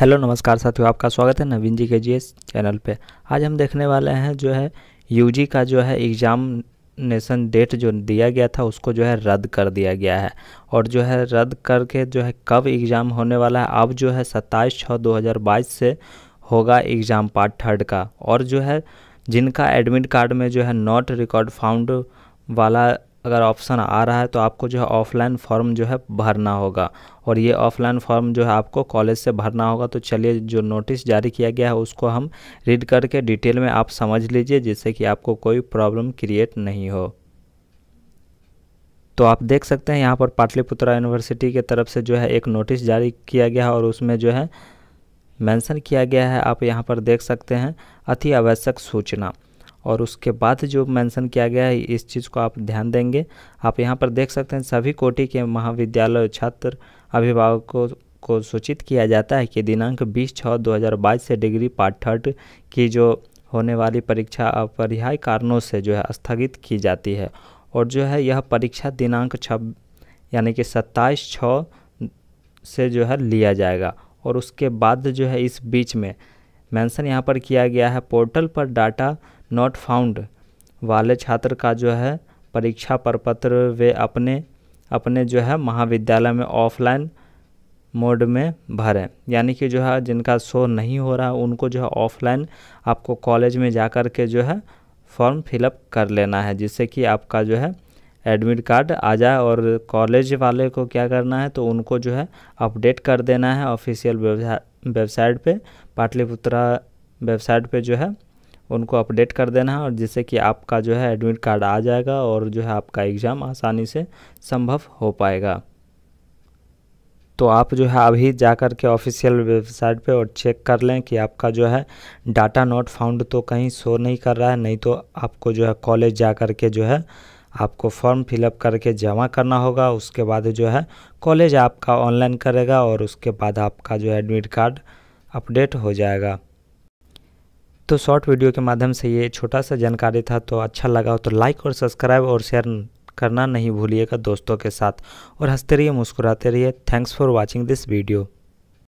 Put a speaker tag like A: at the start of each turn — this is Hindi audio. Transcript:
A: हेलो नमस्कार साथियों आपका स्वागत है नवीन जी के जी एस चैनल पे आज हम देखने वाले हैं जो है यूजी का जो है एग्ज़ामनेसन डेट जो दिया गया था उसको जो है रद्द कर दिया गया है और जो है रद्द करके जो है कब एग्ज़ाम होने वाला है अब जो है सत्ताईस छः दो हज़ार बाईस से होगा एग्ज़ाम पार्ट थर्ड का और जो है जिनका एडमिट कार्ड में जो है नॉट रिकॉर्ड फाउंड वाला अगर ऑप्शन आ रहा है तो आपको जो है ऑफलाइन फॉर्म जो है भरना होगा और ये ऑफलाइन फॉर्म जो है आपको कॉलेज से भरना होगा तो चलिए जो नोटिस जारी किया गया है उसको हम रीड करके डिटेल में आप समझ लीजिए जिससे कि आपको कोई प्रॉब्लम क्रिएट नहीं हो तो आप देख सकते हैं यहाँ पर पाटलिपुत्रा यूनिवर्सिटी के तरफ से जो है एक नोटिस जारी किया गया है और उसमें जो है मेंशन किया गया है आप यहाँ पर देख सकते हैं अति आवश्यक सूचना और उसके बाद जो मेंशन किया गया है इस चीज़ को आप ध्यान देंगे आप यहाँ पर देख सकते हैं सभी कोटि के महाविद्यालय छात्र अभिभावकों को सूचित किया जाता है कि दिनांक 20 छः 2022 से डिग्री पार्ट थर्ड की जो होने वाली परीक्षा अपरिहाय कारणों से जो है स्थगित की जाती है और जो है यह परीक्षा दिनांक छब यानी कि सत्ताईस छः से जो है लिया जाएगा और उसके बाद जो है इस बीच में मेंशन यहाँ पर किया गया है पोर्टल पर डाटा नॉट फाउंड वाले छात्र का जो है परीक्षा परपत्र वे अपने अपने जो है महाविद्यालय में ऑफलाइन मोड में भरें यानी कि जो है जिनका शो नहीं हो रहा उनको जो है ऑफलाइन आपको कॉलेज में जा कर के जो है फॉर्म फिलअप कर लेना है जिससे कि आपका जो है एडमिट कार्ड आ जाए और कॉलेज वाले को क्या करना है तो उनको जो है अपडेट कर देना है ऑफिशियल वेबसाइट पे पाटलिपुत्रा वेबसाइट पे जो है उनको अपडेट कर देना है और जिससे कि आपका जो है एडमिट कार्ड आ जाएगा और जो है आपका एग्ज़ाम आसानी से संभव हो पाएगा तो आप जो है अभी जा कर के ऑफिशियल वेबसाइट पे और चेक कर लें कि आपका जो है डाटा नॉट फाउंड तो कहीं शो नहीं कर रहा है नहीं तो आपको जो है कॉलेज जा कर के जो है आपको फॉर्म फिलअप करके जमा करना होगा उसके बाद जो है कॉलेज आपका ऑनलाइन करेगा और उसके बाद आपका जो है एडमिट कार्ड अपडेट हो जाएगा तो शॉर्ट वीडियो के माध्यम से ये छोटा सा जानकारी था तो अच्छा लगा हो तो लाइक और सब्सक्राइब और शेयर करना नहीं भूलिएगा दोस्तों के साथ और हंसते रहिए मुस्कुराते रहिए thanks for watching this video